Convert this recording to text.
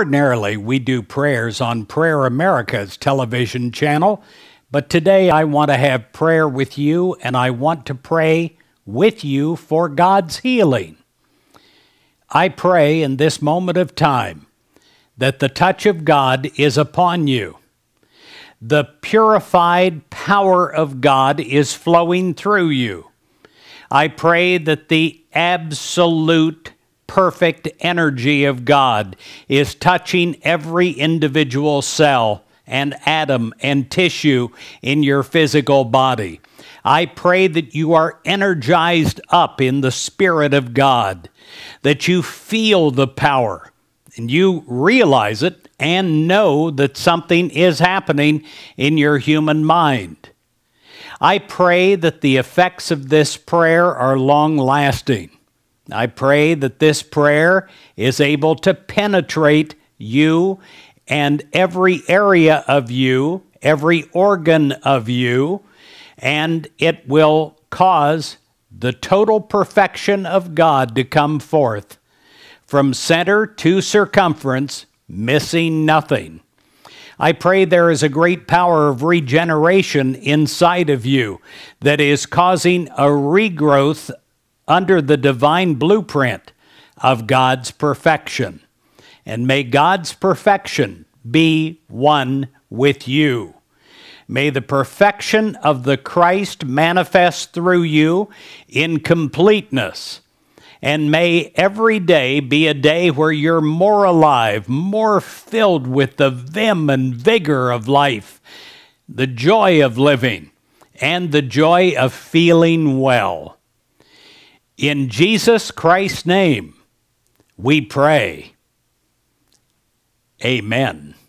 Ordinarily, we do prayers on Prayer America's television channel, but today I want to have prayer with you and I want to pray with you for God's healing. I pray in this moment of time that the touch of God is upon you. The purified power of God is flowing through you. I pray that the absolute perfect energy of God is touching every individual cell and atom and tissue in your physical body. I pray that you are energized up in the Spirit of God, that you feel the power and you realize it and know that something is happening in your human mind. I pray that the effects of this prayer are long lasting. I pray that this prayer is able to penetrate you and every area of you, every organ of you, and it will cause the total perfection of God to come forth from center to circumference, missing nothing. I pray there is a great power of regeneration inside of you that is causing a regrowth under the divine blueprint of God's perfection. And may God's perfection be one with you. May the perfection of the Christ manifest through you in completeness. And may every day be a day where you're more alive, more filled with the vim and vigor of life, the joy of living, and the joy of feeling well. In Jesus Christ's name, we pray. Amen.